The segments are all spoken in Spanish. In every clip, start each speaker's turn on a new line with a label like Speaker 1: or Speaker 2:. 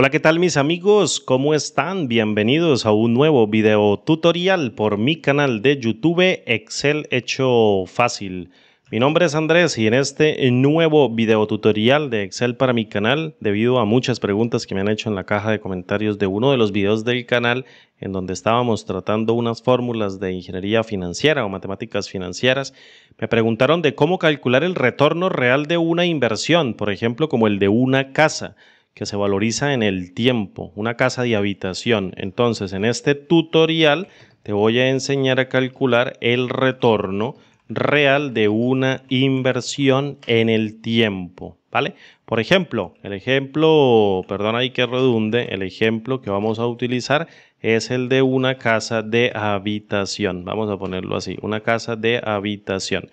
Speaker 1: Hola, ¿qué tal mis amigos? ¿Cómo están? Bienvenidos a un nuevo video tutorial por mi canal de YouTube Excel Hecho Fácil. Mi nombre es Andrés y en este nuevo video tutorial de Excel para mi canal, debido a muchas preguntas que me han hecho en la caja de comentarios de uno de los videos del canal, en donde estábamos tratando unas fórmulas de ingeniería financiera o matemáticas financieras, me preguntaron de cómo calcular el retorno real de una inversión, por ejemplo, como el de una casa que se valoriza en el tiempo, una casa de habitación. Entonces, en este tutorial te voy a enseñar a calcular el retorno real de una inversión en el tiempo, ¿vale? Por ejemplo, el ejemplo, perdón ahí que redunde, el ejemplo que vamos a utilizar es el de una casa de habitación. Vamos a ponerlo así, una casa de habitación.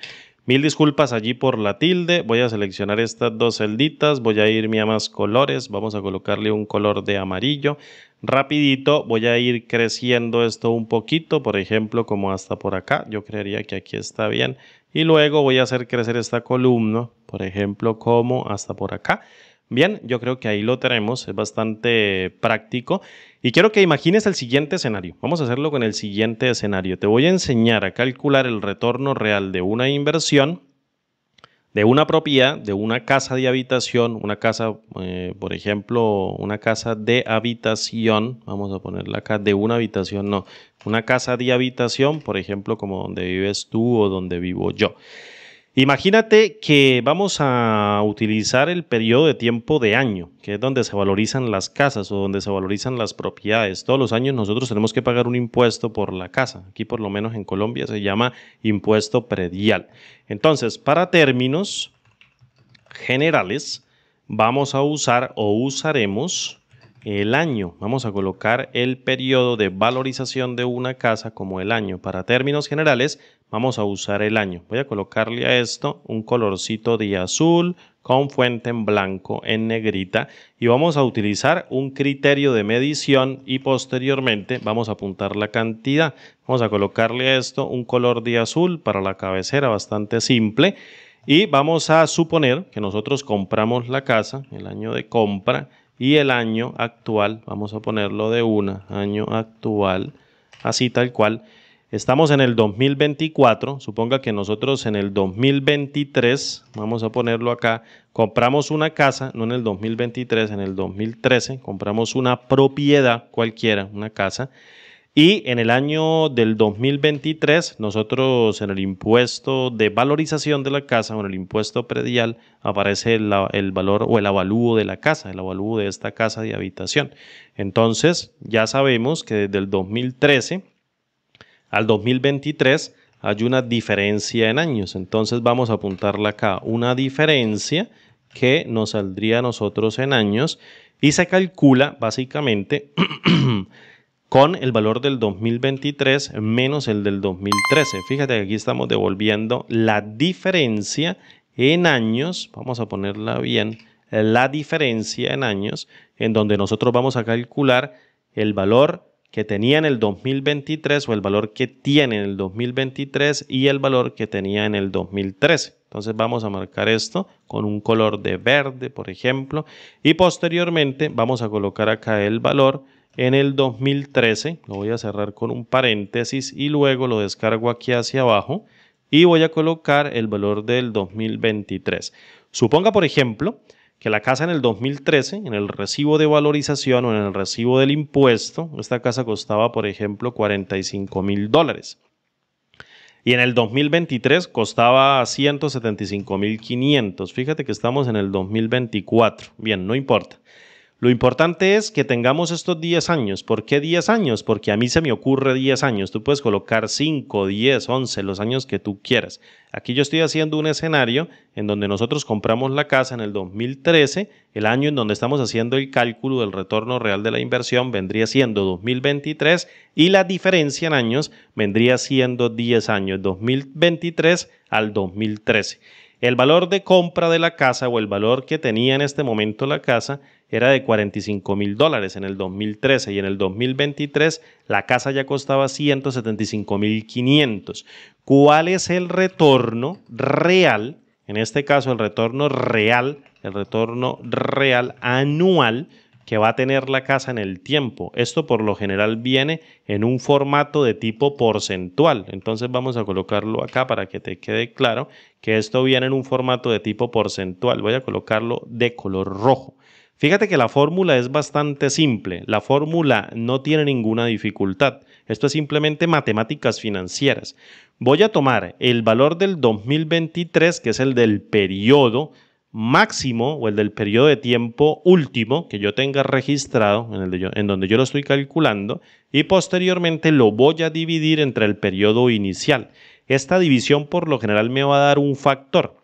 Speaker 1: Mil disculpas allí por la tilde. Voy a seleccionar estas dos celditas. Voy a irme a más colores. Vamos a colocarle un color de amarillo. Rapidito voy a ir creciendo esto un poquito. Por ejemplo, como hasta por acá. Yo creería que aquí está bien. Y luego voy a hacer crecer esta columna. Por ejemplo, como hasta por acá. Bien, yo creo que ahí lo tenemos, es bastante práctico. Y quiero que imagines el siguiente escenario. Vamos a hacerlo con el siguiente escenario. Te voy a enseñar a calcular el retorno real de una inversión, de una propiedad, de una casa de habitación, una casa, eh, por ejemplo, una casa de habitación, vamos a ponerla acá, de una habitación, no, una casa de habitación, por ejemplo, como donde vives tú o donde vivo yo. Imagínate que vamos a utilizar el periodo de tiempo de año, que es donde se valorizan las casas o donde se valorizan las propiedades. Todos los años nosotros tenemos que pagar un impuesto por la casa. Aquí por lo menos en Colombia se llama impuesto predial. Entonces, para términos generales, vamos a usar o usaremos el año. Vamos a colocar el periodo de valorización de una casa como el año. Para términos generales, vamos a usar el año. Voy a colocarle a esto un colorcito de azul con fuente en blanco en negrita y vamos a utilizar un criterio de medición y posteriormente vamos a apuntar la cantidad. Vamos a colocarle a esto un color de azul para la cabecera bastante simple y vamos a suponer que nosotros compramos la casa, el año de compra y el año actual, vamos a ponerlo de una, año actual, así tal cual. Estamos en el 2024, suponga que nosotros en el 2023, vamos a ponerlo acá, compramos una casa, no en el 2023, en el 2013, compramos una propiedad cualquiera, una casa, y en el año del 2023, nosotros en el impuesto de valorización de la casa o en el impuesto predial aparece el, valor o el avalúo de la casa, el avalúo de esta casa de habitación. Entonces, ya sabemos que desde el 2013 al 2023 hay una diferencia en años. Entonces vamos a apuntarla acá, una diferencia que nos saldría a nosotros en años y se calcula básicamente con el valor del 2023 menos el del 2013. Fíjate que aquí estamos devolviendo la diferencia en años, vamos a ponerla bien, la diferencia en años en donde nosotros vamos a calcular el valor que tenía en el 2023 o el valor que tiene en el 2023 y el valor que tenía en el 2013. Entonces vamos a marcar esto con un color de verde, por ejemplo, y posteriormente vamos a colocar acá el valor en el 2013. Lo voy a cerrar con un paréntesis y luego lo descargo aquí hacia abajo y voy a colocar el valor del 2023. Suponga, por ejemplo, que la casa en el 2013, en el recibo de valorización o en el recibo del impuesto, esta casa costaba, por ejemplo, 45 mil dólares. Y en el 2023 costaba 175 mil 500. Fíjate que estamos en el 2024. Bien, no importa. Lo importante es que tengamos estos 10 años. ¿Por qué 10 años? Porque a mí se me ocurre 10 años. Tú puedes colocar 5, 10, 11, los años que tú quieras. Aquí yo estoy haciendo un escenario en donde nosotros compramos la casa en el 2013. El año en donde estamos haciendo el cálculo del retorno real de la inversión vendría siendo 2023 y la diferencia en años vendría siendo 10 años, 2023 al 2013. El valor de compra de la casa o el valor que tenía en este momento la casa era de 45 mil dólares en el 2013 y en el 2023 la casa ya costaba 175 mil 500. ¿Cuál es el retorno real? En este caso, el retorno real, el retorno real anual que va a tener la casa en el tiempo. Esto por lo general viene en un formato de tipo porcentual. Entonces vamos a colocarlo acá para que te quede claro que esto viene en un formato de tipo porcentual. Voy a colocarlo de color rojo. Fíjate que la fórmula es bastante simple, la fórmula no tiene ninguna dificultad, esto es simplemente matemáticas financieras. Voy a tomar el valor del 2023, que es el del periodo máximo o el del periodo de tiempo último que yo tenga registrado, en, donde yo lo estoy calculando, y posteriormente lo voy a dividir entre el periodo inicial. Esta división por lo general me va a dar un factor.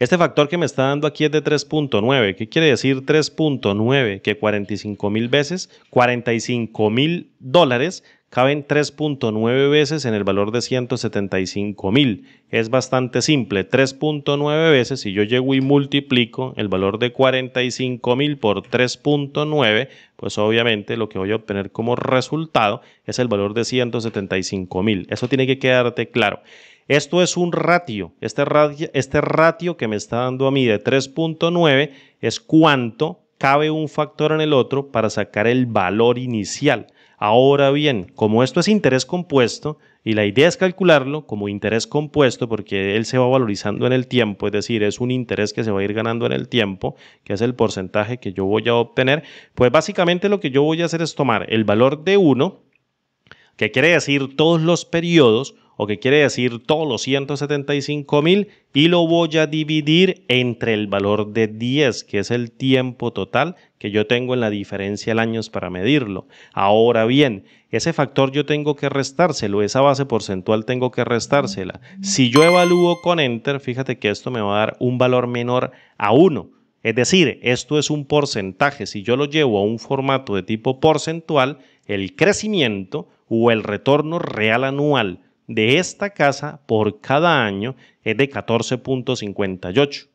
Speaker 1: Este factor que me está dando aquí es de 3.9. ¿Qué quiere decir 3.9? Que 45 mil veces, 45 mil dólares caben 3.9 veces en el valor de 175 mil. Es bastante simple, 3.9 veces, si yo llego y multiplico el valor de 45 mil por 3.9, pues obviamente lo que voy a obtener como resultado es el valor de 175 mil. Eso tiene que quedarte claro. Esto es un ratio. Este, este, ratio. que me está dando a mí de 3.9 es cuánto cabe un factor en el otro para sacar el valor inicial. Ahora bien, como esto es interés compuesto y la idea es calcularlo como interés compuesto porque él se va valorizando en el tiempo, es decir, es un interés que se va a ir ganando en el tiempo, que es el porcentaje que yo voy a obtener, pues básicamente lo que yo voy a hacer es tomar el valor de 1, que quiere decir todos los periodos, o que quiere decir todos los 175 mil, y lo voy a dividir entre el valor de 10, que es el tiempo total que yo tengo en la diferencia al años para medirlo. Ahora bien, ese factor yo tengo que restárselo, esa base porcentual tengo que restársela. Si yo evalúo con Enter, fíjate que esto me va a dar un valor menor a 1. Es decir, esto es un porcentaje. Si yo lo llevo a un formato de tipo porcentual, el crecimiento o el retorno real anual de esta casa por cada año es de 14.58.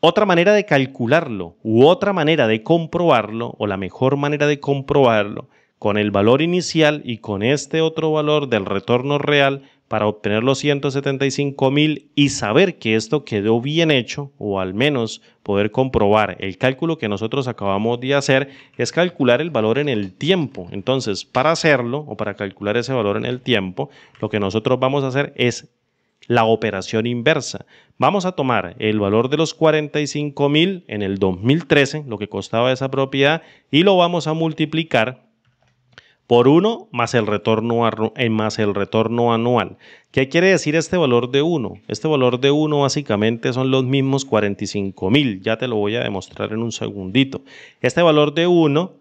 Speaker 1: Otra manera de calcularlo u otra manera de comprobarlo, o la mejor manera de comprobarlo, con el valor inicial y con este otro valor del retorno real, para obtener los 175 mil y saber que esto quedó bien hecho o al menos poder comprobar. El cálculo que nosotros acabamos de hacer es calcular el valor en el tiempo. Entonces, para hacerlo o para calcular ese valor en el tiempo, lo que nosotros vamos a hacer es la operación inversa. Vamos a tomar el valor de los $45,000 mil en el 2013, lo que costaba esa propiedad, y lo vamos a multiplicar por 1 más el retorno, eh, más el retorno anual. ¿Qué quiere decir este valor de 1? Este valor de 1 básicamente son los mismos 45,000. mil. Ya te lo voy a demostrar en un segundito. Este valor de 1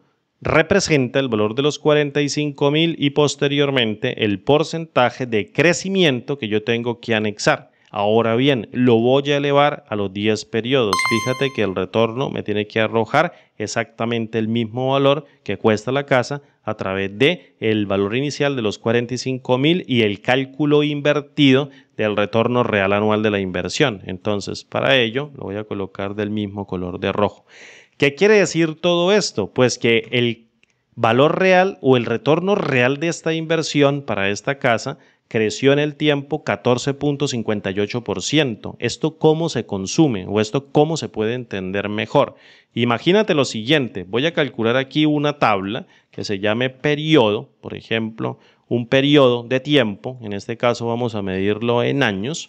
Speaker 1: representa el valor de los 45,000 mil y posteriormente el porcentaje de crecimiento que yo tengo que anexar. Ahora bien, lo voy a elevar a los 10 periodos. Fíjate que el retorno me tiene que arrojar exactamente el mismo valor que cuesta la casa a través de el valor inicial de los 45,000 mil y el cálculo invertido del retorno real anual de la inversión. Entonces, para ello lo voy a colocar del mismo color de rojo. ¿Qué quiere decir todo esto? Pues que el valor real o el retorno real de esta inversión para esta casa creció en el tiempo 14.58%. ¿Esto cómo se consume o esto cómo se puede entender mejor? Imagínate lo siguiente, voy a calcular aquí una tabla que se llame periodo, por ejemplo, un periodo de tiempo, en este caso vamos a medirlo en años,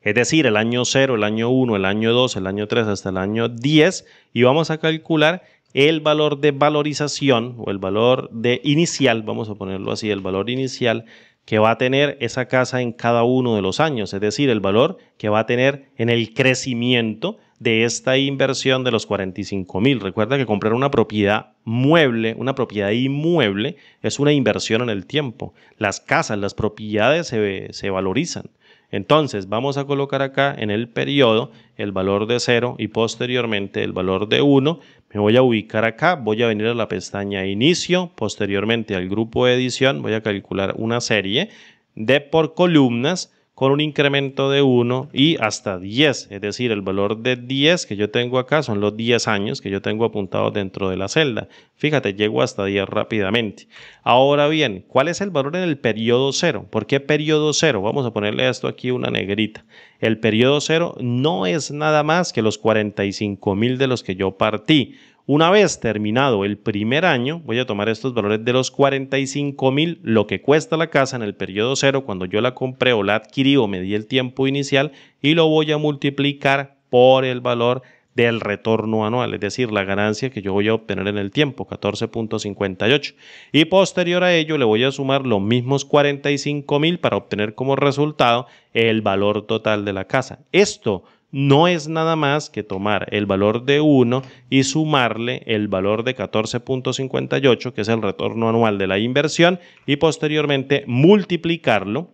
Speaker 1: es decir, el año 0, el año 1, el año 2, el año 3 hasta el año 10 y vamos a calcular el valor de valorización o el valor de inicial, vamos a ponerlo así, el valor inicial que va a tener esa casa en cada uno de los años, es decir, el valor que va a tener en el crecimiento de esta inversión de los 45 mil. Recuerda que comprar una propiedad mueble, una propiedad inmueble, es una inversión en el tiempo. Las casas, las propiedades se, se valorizan. Entonces vamos a colocar acá en el periodo el valor de 0 y posteriormente el valor de 1 me voy a ubicar acá, voy a venir a la pestaña Inicio, posteriormente al grupo de edición voy a calcular una serie de por columnas con un incremento de 1 y hasta 10. Es decir, el valor de 10 que yo tengo acá son los 10 años que yo tengo apuntados dentro de la celda. Fíjate, llego hasta 10 rápidamente. Ahora bien, ¿cuál es el valor en el periodo 0? ¿Por qué periodo 0? Vamos a ponerle esto aquí una negrita. El periodo 0 no es nada más que los 45 mil de los que yo partí. Una vez terminado el primer año, voy a tomar estos valores de los 45 mil, lo que cuesta la casa en el periodo cero cuando yo la compré o la adquirí o me di el tiempo inicial y lo voy a multiplicar por el valor del retorno anual, es decir, la ganancia que yo voy a obtener en el tiempo, 14.58. Y posterior a ello le voy a sumar los mismos 45 mil para obtener como resultado el valor total de la casa. Esto no es nada más que tomar el valor de 1 y sumarle el valor de 14.58, que es el retorno anual de la inversión, y posteriormente multiplicarlo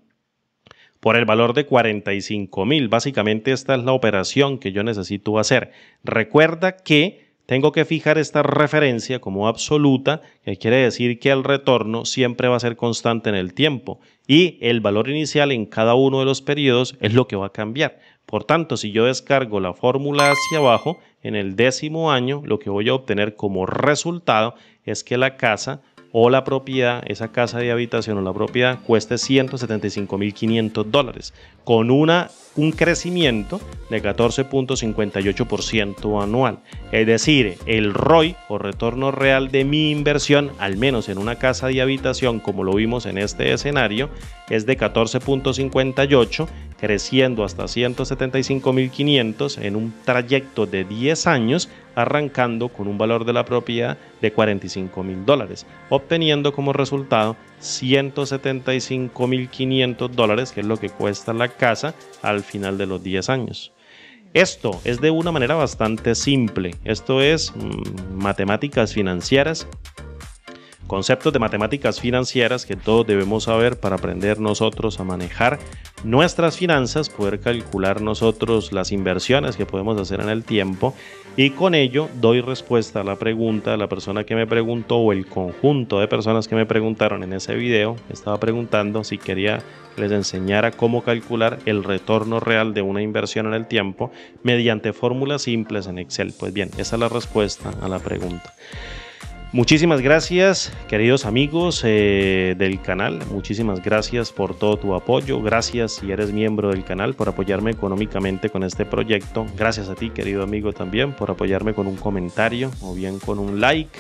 Speaker 1: por el valor de 45.000. Básicamente esta es la operación que yo necesito hacer. Recuerda que tengo que fijar esta referencia como absoluta, que quiere decir que el retorno siempre va a ser constante en el tiempo y el valor inicial en cada uno de los periodos es lo que va a cambiar. Por tanto, si yo descargo la fórmula hacia abajo, en el décimo año lo que voy a obtener como resultado es que la casa o la propiedad, esa casa de habitación o la propiedad cueste 175.500 dólares, con una, un crecimiento de 14.58% anual. Es decir, el ROI o retorno real de mi inversión, al menos en una casa de habitación como lo vimos en este escenario, es de 14.58, creciendo hasta 175.500 en un trayecto de 10 años arrancando con un valor de la propiedad de 45 mil dólares, obteniendo como resultado 175 mil 500 dólares, que es lo que cuesta la casa al final de los 10 años. Esto es de una manera bastante simple, esto es mm, matemáticas financieras Conceptos de matemáticas financieras que todos debemos saber para aprender nosotros a manejar nuestras finanzas, poder calcular nosotros las inversiones que podemos hacer en el tiempo y con ello doy respuesta a la pregunta de la persona que me preguntó o el conjunto de personas que me preguntaron en ese video. Estaba preguntando si quería les enseñara cómo calcular el retorno real de una inversión en el tiempo mediante fórmulas simples en Excel. Pues bien, esa es la respuesta a la pregunta. Muchísimas gracias, queridos amigos eh, del canal. Muchísimas gracias por todo tu apoyo. Gracias si eres miembro del canal por apoyarme económicamente con este proyecto. Gracias a ti, querido amigo, también por apoyarme con un comentario o bien con un like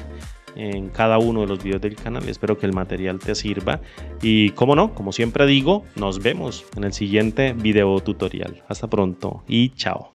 Speaker 1: en cada uno de los videos del canal. Espero que el material te sirva. Y como no, como siempre digo, nos vemos en el siguiente video tutorial. Hasta pronto y chao.